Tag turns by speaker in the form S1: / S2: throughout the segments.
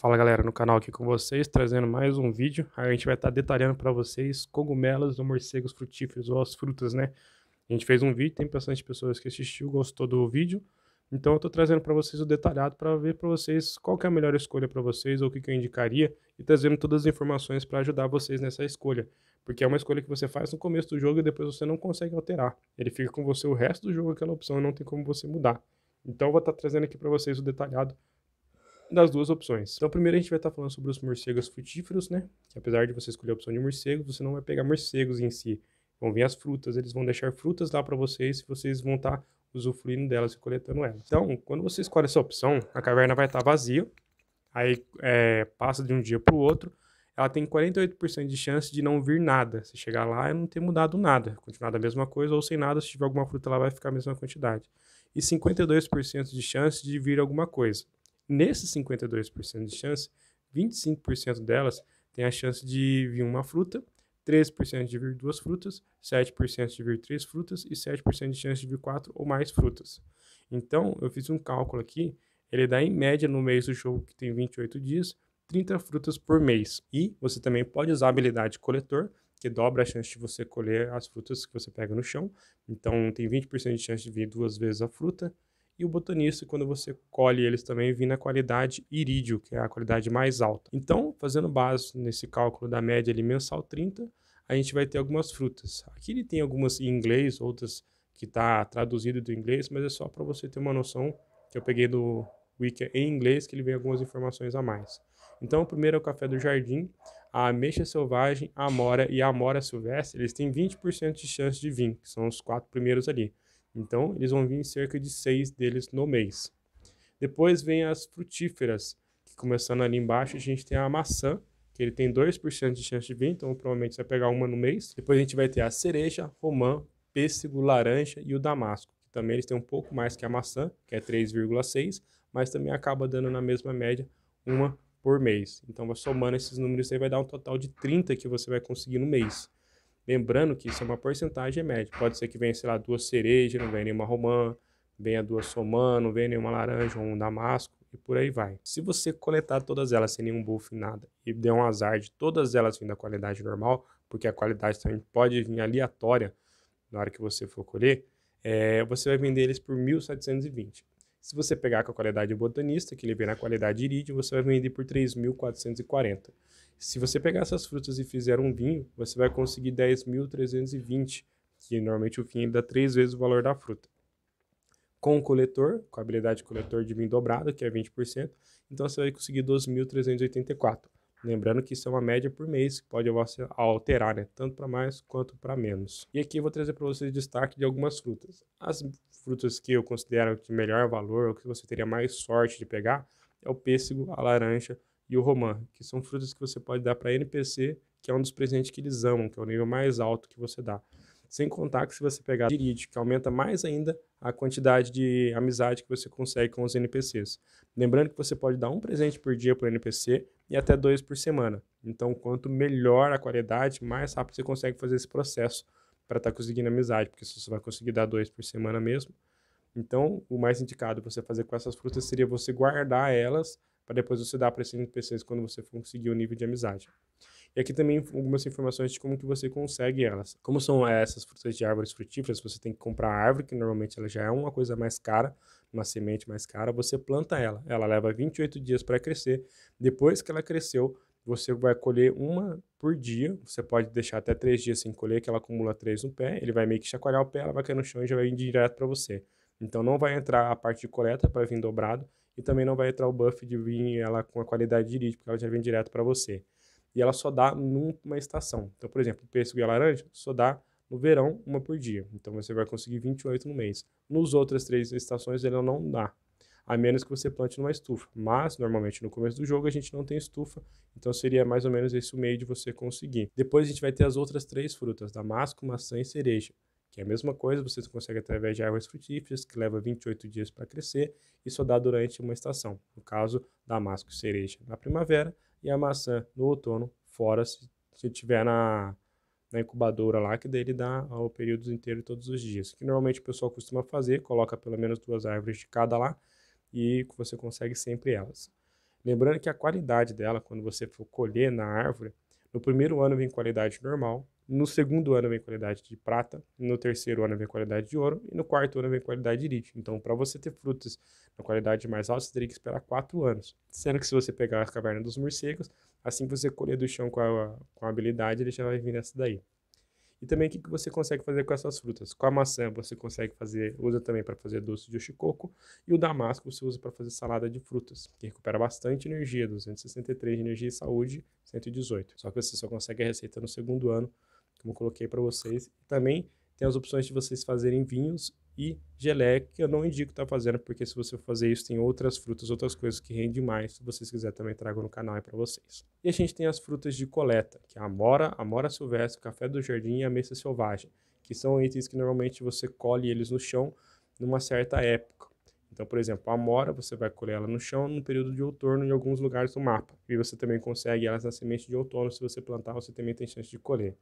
S1: Fala galera, no canal aqui com vocês, trazendo mais um vídeo. a gente vai estar tá detalhando para vocês cogumelos ou morcegos frutíferos, ou as frutas, né? A gente fez um vídeo, tem bastante pessoas que assistiu, gostou do vídeo. Então eu estou trazendo para vocês o detalhado para ver para vocês qual é a melhor escolha para vocês, ou o que, que eu indicaria, e trazendo todas as informações para ajudar vocês nessa escolha. Porque é uma escolha que você faz no começo do jogo e depois você não consegue alterar. Ele fica com você o resto do jogo, aquela opção, não tem como você mudar. Então eu vou estar tá trazendo aqui para vocês o detalhado das duas opções. Então, primeiro a gente vai estar tá falando sobre os morcegos frutíferos, né? Que apesar de você escolher a opção de morcego, você não vai pegar morcegos em si. Vão vir as frutas, eles vão deixar frutas lá para vocês e vocês vão estar tá usufruindo delas e coletando elas. Então, quando você escolhe essa opção, a caverna vai estar tá vazia, aí é, passa de um dia para o outro, ela tem 48% de chance de não vir nada. Se chegar lá e não ter mudado nada, continuar da mesma coisa ou sem nada, se tiver alguma fruta lá vai ficar a mesma quantidade. E 52% de chance de vir alguma coisa. Nesses 52% de chance, 25% delas tem a chance de vir uma fruta, 13% de vir duas frutas, 7% de vir três frutas e 7% de chance de vir quatro ou mais frutas. Então, eu fiz um cálculo aqui, ele dá em média no mês do jogo que tem 28 dias, 30 frutas por mês. E você também pode usar a habilidade coletor, que dobra a chance de você colher as frutas que você pega no chão. Então, tem 20% de chance de vir duas vezes a fruta, e o botanista, quando você colhe eles também, vem na qualidade irídio, que é a qualidade mais alta. Então, fazendo base nesse cálculo da média ali, mensal 30, a gente vai ter algumas frutas. Aqui ele tem algumas em inglês, outras que está traduzido do inglês, mas é só para você ter uma noção que eu peguei do Wiki em inglês, que ele vem algumas informações a mais. Então, o primeiro é o café do jardim, a ameixa selvagem, a amora e a amora silvestre, eles têm 20% de chance de vir que são os quatro primeiros ali. Então, eles vão vir cerca de seis deles no mês. Depois vem as frutíferas, que começando ali embaixo, a gente tem a maçã, que ele tem 2% de chance de vir, então provavelmente você vai pegar uma no mês. Depois a gente vai ter a cereja, romã, pêssego, laranja e o damasco, que também eles têm um pouco mais que a maçã, que é 3,6, mas também acaba dando na mesma média uma por mês. Então, somando esses números aí, vai dar um total de 30 que você vai conseguir no mês. Lembrando que isso é uma porcentagem média. Pode ser que venha, sei lá, duas cerejas, não venha nenhuma romã, venha duas somã, não venha nenhuma laranja ou um damasco e por aí vai. Se você coletar todas elas sem nenhum buff, nada, e der um azar de todas elas vindo da qualidade normal, porque a qualidade também pode vir aleatória na hora que você for colher, é, você vai vender eles por 1.720. Se você pegar com a qualidade botanista, que ele vem na qualidade iridium, você vai vender por 3.440. Se você pegar essas frutas e fizer um vinho, você vai conseguir 10.320, que normalmente o vinho dá três vezes o valor da fruta. Com o coletor, com a habilidade coletor de vinho dobrado, que é 20%, então você vai conseguir 12.384. Lembrando que isso é uma média por mês que pode alterar, né? Tanto para mais quanto para menos. E aqui eu vou trazer para vocês destaque de algumas frutas. As frutas que eu considero de melhor valor, ou que você teria mais sorte de pegar, é o pêssego, a laranja e o romã, que são frutas que você pode dar para NPC, que é um dos presentes que eles amam, que é o nível mais alto que você dá. Sem contar que se você pegar que aumenta mais ainda a quantidade de amizade que você consegue com os NPCs. Lembrando que você pode dar um presente por dia para o NPC e até dois por semana. Então, quanto melhor a qualidade, mais rápido você consegue fazer esse processo para estar tá conseguindo amizade, porque se você vai conseguir dar dois por semana mesmo. Então, o mais indicado para você fazer com essas frutas seria você guardar elas para depois você dar para esses NPCs quando você for conseguir o nível de amizade. E aqui também algumas informações de como que você consegue elas. Como são eh, essas frutas de árvores frutíferas, você tem que comprar a árvore, que normalmente ela já é uma coisa mais cara, uma semente mais cara, você planta ela. Ela leva 28 dias para crescer. Depois que ela cresceu, você vai colher uma por dia. Você pode deixar até três dias sem colher, que ela acumula três no pé. Ele vai meio que chacoalhar o pé, ela vai cair no chão e já vai vir direto para você. Então não vai entrar a parte de coleta para vir dobrado e também não vai entrar o buff de vir ela com a qualidade de lead, porque ela já vem direto para você e ela só dá numa estação. Então, por exemplo, pêssego e laranja só dá no verão uma por dia. Então você vai conseguir 28 no mês. Nos outras três estações ela não dá, a menos que você plante numa estufa. Mas normalmente no começo do jogo a gente não tem estufa, então seria mais ou menos esse o meio de você conseguir. Depois a gente vai ter as outras três frutas: damasco, maçã e cereja. Que é a mesma coisa, você consegue através de árvores frutíferas, que leva 28 dias para crescer e só dá durante uma estação. No caso, damasco e cereja na primavera, e a maçã no outono, fora se, se tiver na, na incubadora lá, que daí ele dá ao período inteiro todos os dias. Que normalmente o pessoal costuma fazer, coloca pelo menos duas árvores de cada lá e você consegue sempre elas. Lembrando que a qualidade dela, quando você for colher na árvore, no primeiro ano vem qualidade normal, no segundo ano vem qualidade de prata, no terceiro ano vem qualidade de ouro e no quarto ano vem qualidade de lítio. Então, para você ter frutas na qualidade mais alta, você teria que esperar quatro anos. Sendo que se você pegar a caverna dos morcegos, assim que você colher do chão com a, com a habilidade, ele já vai vir nessa daí. E também o que, que você consegue fazer com essas frutas? Com a maçã você consegue fazer, usa também para fazer doce de oxicoco, e o damasco você usa para fazer salada de frutas, que recupera bastante energia, 263 de energia e saúde, 118. Só que você só consegue a receita no segundo ano, como eu coloquei para vocês. Também tem as opções de vocês fazerem vinhos e geleia, que eu não indico estar tá fazendo, porque se você fizer fazer isso, tem outras frutas, outras coisas que rendem mais. Se vocês quiserem, também trago no canal é para vocês. E a gente tem as frutas de coleta, que é a amora, amora silvestre, café do jardim e a mesa selvagem, que são itens que normalmente você colhe eles no chão numa certa época. Então, por exemplo, a amora, você vai colher ela no chão no período de outono em alguns lugares do mapa. E você também consegue elas na semente de outono, se você plantar, você também tem chance de colher.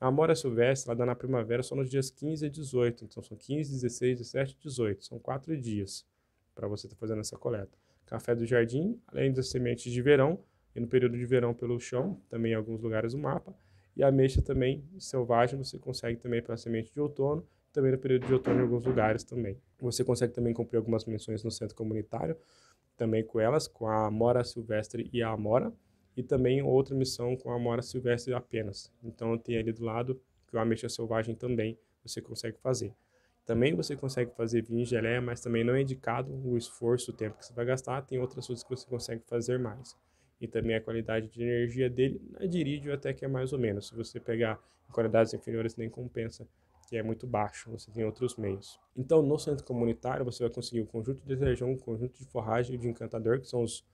S1: A Amora silvestre, ela dá na primavera só nos dias 15 e 18. Então, são 15, 16, 17 e 18. São quatro dias para você estar tá fazendo essa coleta. Café do jardim, além das sementes de verão, e no período de verão pelo chão, também em alguns lugares do mapa. E a ameixa também selvagem, você consegue também pela semente de outono, também no período de outono em alguns lugares também. Você consegue também cumprir algumas menções no centro comunitário, também com elas, com a amora silvestre e a amora e também outra missão com a Amora Silvestre apenas. Então tem ali do lado que o Ameixa Selvagem também você consegue fazer. Também você consegue fazer vinho e geleia, mas também não é indicado o esforço, o tempo que você vai gastar. Tem outras coisas que você consegue fazer mais. E também a qualidade de energia dele, na dirídio até que é mais ou menos. Se você pegar em qualidades inferiores, nem compensa, que é muito baixo, você tem outros meios. Então, no centro comunitário, você vai conseguir o conjunto de desejão, o conjunto de forragem e de encantador, que são os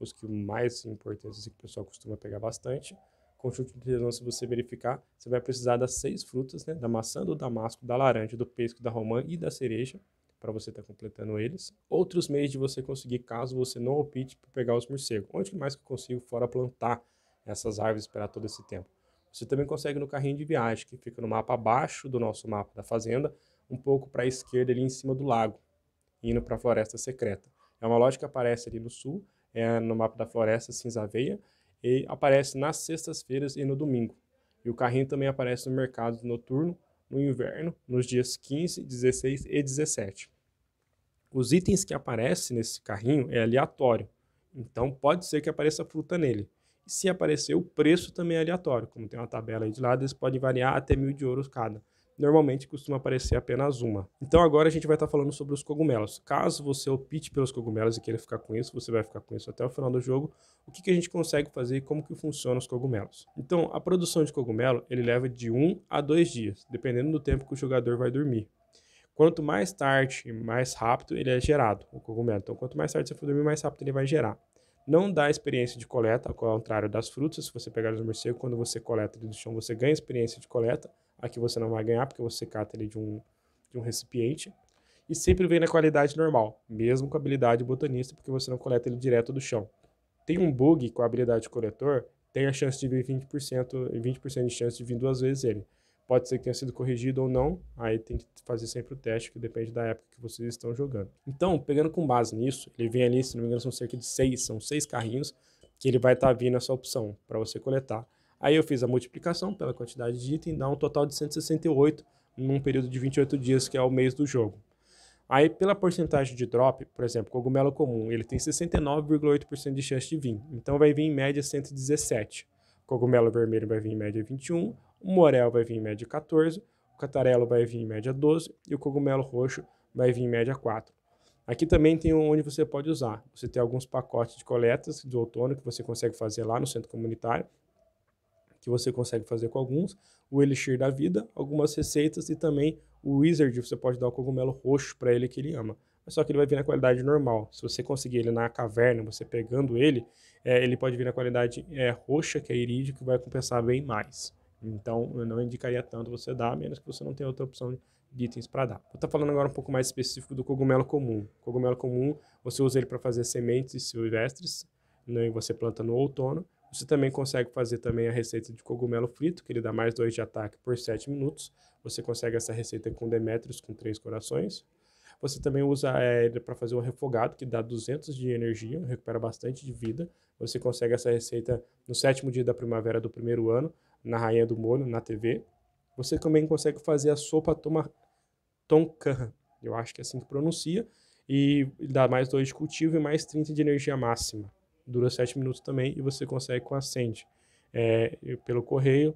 S1: os que mais importantes e que o pessoal costuma pegar bastante. Conjunto de tesão se você verificar, você vai precisar das seis frutas, né? Da maçã, do damasco, da laranja, do pesco, da romã e da cereja, para você estar tá completando eles. Outros meios de você conseguir, caso você não opte para pegar os morcegos. Onde mais que eu consigo, fora plantar essas árvores, esperar todo esse tempo? Você também consegue no carrinho de viagem, que fica no mapa abaixo do nosso mapa da fazenda, um pouco para a esquerda ali em cima do lago, indo para a floresta secreta. É uma loja que aparece ali no sul, é, no mapa da floresta cinza aveia e aparece nas sextas-feiras e no domingo. E o carrinho também aparece no mercado noturno no inverno, nos dias 15, 16 e 17. Os itens que aparecem nesse carrinho é aleatório, então pode ser que apareça fruta nele. E se aparecer, o preço também é aleatório, como tem uma tabela aí de lado, eles podem variar até mil de ouros cada normalmente costuma aparecer apenas uma. Então agora a gente vai estar tá falando sobre os cogumelos. Caso você opte pelos cogumelos e queira ficar com isso, você vai ficar com isso até o final do jogo. O que, que a gente consegue fazer e como que funciona os cogumelos? Então, a produção de cogumelo, ele leva de 1 um a 2 dias, dependendo do tempo que o jogador vai dormir. Quanto mais tarde e mais rápido ele é gerado, o cogumelo. Então, quanto mais tarde você for dormir, mais rápido ele vai gerar não dá experiência de coleta, ao contrário das frutas. Se você pegar os morcegos, quando você coleta do chão, você ganha experiência de coleta. Aqui você não vai ganhar, porque você cata ele de um, de um recipiente. E sempre vem na qualidade normal, mesmo com a habilidade botanista, porque você não coleta ele direto do chão. Tem um bug com a habilidade coletor, tem a chance de vir 20%, 20% de chance de vir duas vezes ele. Pode ser que tenha sido corrigido ou não, aí tem que fazer sempre o teste, que depende da época que vocês estão jogando. Então, pegando com base nisso, ele vem ali, se não me engano, são cerca de seis, são seis carrinhos que ele vai estar tá vindo essa opção para você coletar. Aí eu fiz a multiplicação pela quantidade de item, dá um total de 168 num período de 28 dias, que é o mês do jogo. Aí, pela porcentagem de drop, por exemplo, cogumelo comum, ele tem 69,8% de chance de vir. Então, vai vir em média 117. Cogumelo vermelho vai vir em média 21. O morel vai vir em média 14. O catarelo vai vir em média 12. E o cogumelo roxo vai vir em média 4. Aqui também tem onde você pode usar. Você tem alguns pacotes de coletas do outono que você consegue fazer lá no centro comunitário que você consegue fazer com alguns, o Elixir da Vida, algumas receitas e também o Wizard, você pode dar o cogumelo roxo para ele que ele ama. Mas só que ele vai vir na qualidade normal. Se você conseguir ele na caverna, você pegando ele, é, ele pode vir na qualidade é, roxa, que é irídio, que vai compensar bem mais. Então, eu não indicaria tanto você dar, a menos que você não tenha outra opção de itens para dar. Vou estar tá falando agora um pouco mais específico do cogumelo comum. O cogumelo comum, você usa ele para fazer sementes silvestres, né, e você planta no outono. Você também consegue fazer também a receita de cogumelo frito, que ele dá mais 2 de ataque por 7 minutos. Você consegue essa receita com Demetrius, com 3 corações. Você também usa eh, ele para fazer um refogado, que dá 200 de energia, recupera bastante de vida. Você consegue essa receita no sétimo dia da primavera do primeiro ano, na Rainha do Molho, na TV. Você também consegue fazer a sopa toma... tonkan, eu acho que é assim que pronuncia, e dá mais 2 de cultivo e mais 30 de energia máxima dura 7 minutos também e você consegue com a é, pelo correio,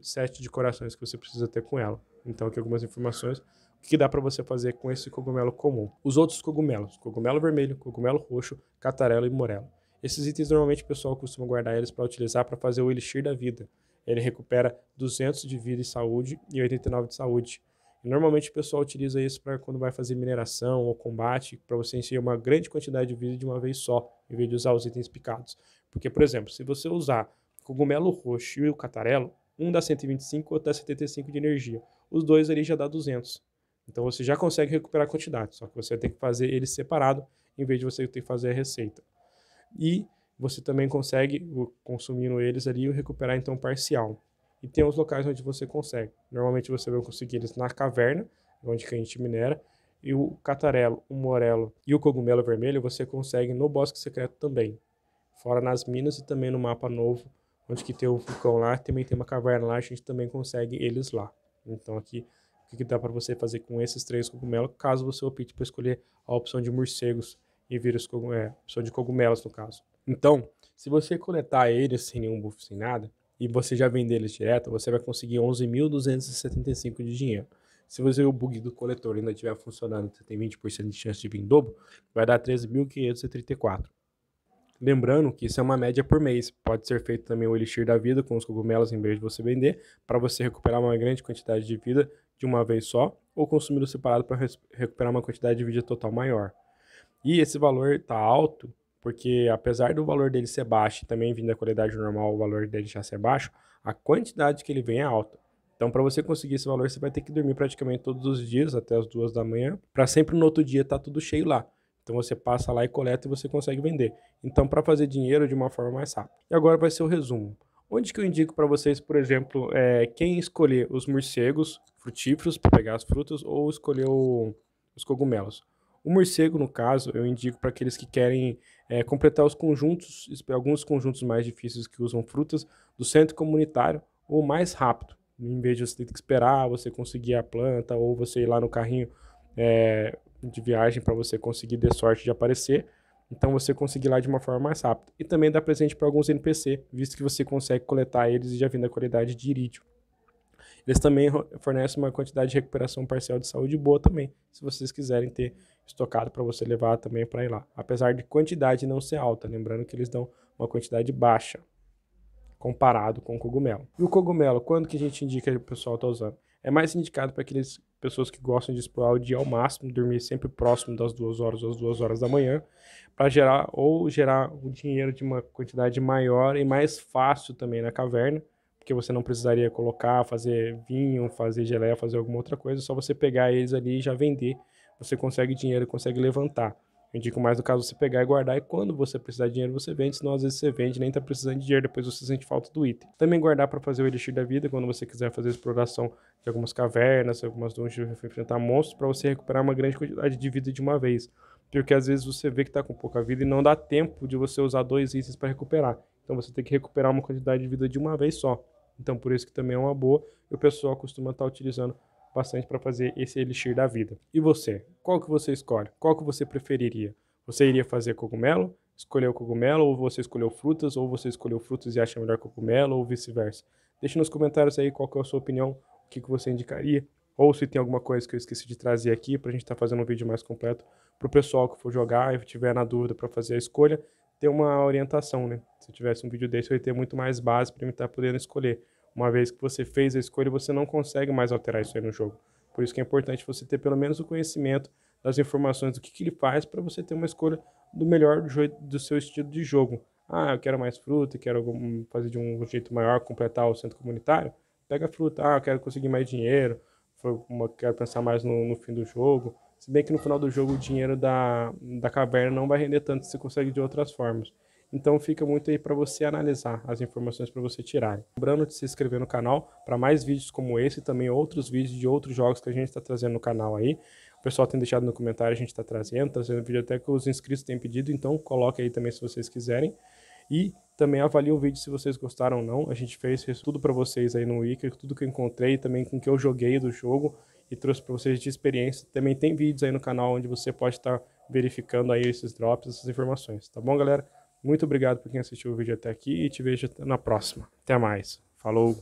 S1: sete de corações que você precisa ter com ela. Então, aqui algumas informações. O que dá para você fazer com esse cogumelo comum? Os outros cogumelos, cogumelo vermelho, cogumelo roxo, catarelo e morelo. Esses itens normalmente o pessoal costuma guardar eles para utilizar para fazer o elixir da vida. Ele recupera 200 de vida e saúde e 89 de saúde. Normalmente o pessoal utiliza isso para quando vai fazer mineração ou combate, para você encher uma grande quantidade de vida de uma vez só, em vez de usar os itens picados. Porque, por exemplo, se você usar cogumelo roxo e o catarelo, um dá 125, outro dá 75 de energia. Os dois ali já dá 200. Então você já consegue recuperar a quantidade, só que você tem que fazer ele separado, em vez de você ter que fazer a receita. E você também consegue, consumindo eles ali, recuperar então parcial. E tem os locais onde você consegue. Normalmente você vai conseguir eles na caverna, onde a gente minera. E o catarelo, o morelo e o cogumelo vermelho você consegue no bosque secreto também. Fora nas minas e também no mapa novo, onde que tem o vulcão lá, também tem uma caverna lá, a gente também consegue eles lá. Então aqui o que dá para você fazer com esses três cogumelos, caso você opte por escolher a opção de morcegos e vírus, é, opção de cogumelos no caso. Então, se você coletar eles sem nenhum buff, sem nada, e você já vender eles direto, você vai conseguir 11.275 de dinheiro. Se você o bug do coletor ainda estiver funcionando, você tem 20% de chance de vir em dobro, vai dar 13.534. Lembrando que isso é uma média por mês. Pode ser feito também o elixir da vida com os cogumelos em vez de você vender, para você recuperar uma grande quantidade de vida de uma vez só, ou consumindo separado para recuperar uma quantidade de vida total maior. E esse valor está alto porque apesar do valor dele ser baixo, também vindo da qualidade normal, o valor dele já ser baixo, a quantidade que ele vem é alta. Então, para você conseguir esse valor, você vai ter que dormir praticamente todos os dias, até as duas da manhã, para sempre no outro dia estar tá tudo cheio lá. Então, você passa lá e coleta e você consegue vender. Então, para fazer dinheiro de uma forma mais rápida. E agora vai ser o resumo. Onde que eu indico para vocês, por exemplo, é, quem escolher os morcegos frutíferos para pegar as frutas ou escolher o, os cogumelos? O morcego, no caso, eu indico para aqueles que querem é, completar os conjuntos, alguns conjuntos mais difíceis que usam frutas, do centro comunitário ou mais rápido. Em vez de você ter que esperar você conseguir a planta ou você ir lá no carrinho é, de viagem para você conseguir ter sorte de aparecer. Então você conseguir lá de uma forma mais rápida. E também dá presente para alguns NPC, visto que você consegue coletar eles e já vindo a qualidade de irídio. Eles também fornecem uma quantidade de recuperação parcial de saúde boa também, se vocês quiserem ter estocado para você levar também para ir lá. Apesar de quantidade não ser alta, lembrando que eles dão uma quantidade baixa comparado com o cogumelo. E o cogumelo, quando que a gente indica que o pessoal está usando? É mais indicado para aquelas pessoas que gostam de explorar o dia ao máximo, dormir sempre próximo das duas horas às duas horas da manhã, para gerar ou gerar o dinheiro de uma quantidade maior e mais fácil também na caverna, porque você não precisaria colocar, fazer vinho, fazer geleia, fazer alguma outra coisa, é só você pegar eles ali e já vender. Você consegue dinheiro, consegue levantar. Eu indico mais no caso você pegar e guardar, e quando você precisar de dinheiro, você vende, senão às vezes você vende, nem tá precisando de dinheiro, depois você sente falta do item. Também guardar para fazer o elixir da vida, quando você quiser fazer exploração de algumas cavernas, algumas dungeons, enfrentar monstros, para você recuperar uma grande quantidade de vida de uma vez. Porque às vezes você vê que tá com pouca vida e não dá tempo de você usar dois itens para recuperar. Então você tem que recuperar uma quantidade de vida de uma vez só. Então, por isso que também é uma boa e o pessoal costuma estar tá utilizando bastante para fazer esse elixir da vida. E você? Qual que você escolhe? Qual que você preferiria? Você iria fazer cogumelo? Escolheu cogumelo? Ou você escolheu frutas? Ou você escolheu frutas e acha melhor cogumelo? Ou vice-versa? Deixe nos comentários aí qual que é a sua opinião, o que, que você indicaria, ou se tem alguma coisa que eu esqueci de trazer aqui para a gente estar tá fazendo um vídeo mais completo para o pessoal que for jogar e tiver na dúvida para fazer a escolha ter uma orientação, né? Se tivesse um vídeo desse, eu ia ter muito mais base para mim estar tá podendo escolher. Uma vez que você fez a escolha, você não consegue mais alterar isso aí no jogo. Por isso que é importante você ter pelo menos o conhecimento das informações do que, que ele faz para você ter uma escolha do melhor do, seu estilo de jogo. Ah, eu quero mais fruta, quero fazer de um jeito maior, completar o centro comunitário. Pega a fruta. Ah, eu quero conseguir mais dinheiro, quero pensar mais no, no fim do jogo se bem que no final do jogo o dinheiro da, da caverna não vai render tanto se você consegue de outras formas. Então fica muito aí para você analisar as informações para você tirar. Lembrando de se inscrever no canal para mais vídeos como esse e também outros vídeos de outros jogos que a gente está trazendo no canal aí. O pessoal tem deixado no comentário, a gente está trazendo, trazendo vídeo até que os inscritos têm pedido, então coloque aí também se vocês quiserem. E também avalie o vídeo se vocês gostaram ou não. A gente fez, tudo para vocês aí no Wiki, tudo que eu encontrei, também com que eu joguei do jogo e trouxe para vocês de experiência. Também tem vídeos aí no canal onde você pode estar tá verificando aí esses drops, essas informações. Tá bom, galera? Muito obrigado por quem assistiu o vídeo até aqui e te vejo na próxima. Até mais. Falou!